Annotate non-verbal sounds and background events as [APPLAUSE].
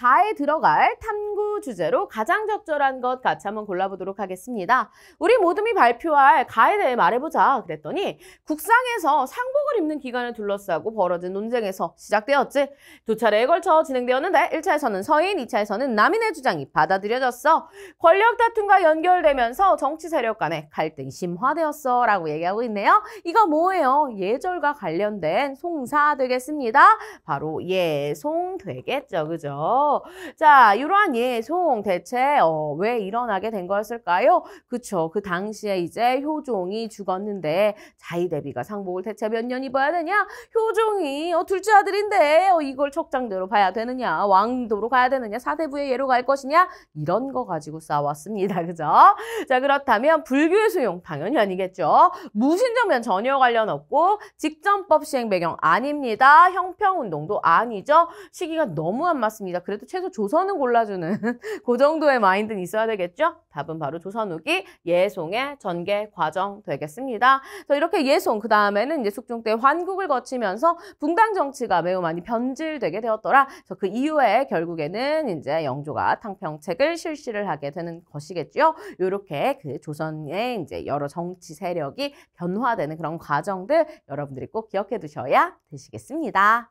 가에 들어갈 탐구 주제로 가장 적절한 것 같이 한번 골라보도록 하겠습니다. 우리 모둠이 발표할 가에 대해 말해보자 그랬더니 국상에서 상복을 입는 기간을 둘러싸고 벌어진 논쟁에서 시작되었지. 두 차례에 걸쳐 진행되었는데 1차에서는 서인, 2차에서는 남인의 주장이 받아들여졌어. 권력 다툼과 연결되면서 정치 세력 간의 갈등이 심화되었어 라고 얘기하고 있네요. 이거 뭐예요? 예절과 관련된 송사 되겠습니다. 바로 예송 되겠죠. 그죠? 자, 이러한 예송 대체 어, 왜 일어나게 된 거였을까요? 그쵸. 그 당시에 이제 효종이 죽었는데 자의대비가 상복을 대체 몇 년 입어야 되냐? 효종이 어, 둘째 아들인데 어, 이걸 척장대로 봐야 되느냐? 왕도로 가야 되느냐? 사대부의 예로 갈 것이냐? 이런 거 가지고 싸웠습니다. [LAUGHS] 그죠? 자, 그렇다면 불교의 수용 당연히 아니겠죠. 무신정면 전혀 관련 없고 직전법 시행 배경 아닙니다. 형평운동도 아니죠. 시기가 너무 안 맞습니다. 그래도 그래도 최소 조선은 골라주는 [LAUGHS] 그 정도의 마인드는 있어야 되겠죠? 답은 바로 조선후기 예송의 전개 과정 되겠습니다. 그래서 이렇게 예송 그 다음에는 이제 숙종 때 환국을 거치면서 분당 정치가 매우 많이 변질되게 되었더라. 그래서 그 이후에 결국에는 이제 영조가 탕평책을 실시를 하게 되는 것이겠죠. 이렇게 그 조선의 이제 여러 정치 세력이 변화되는 그런 과정들 여러분들이 꼭 기억해 두셔야 되시겠습니다.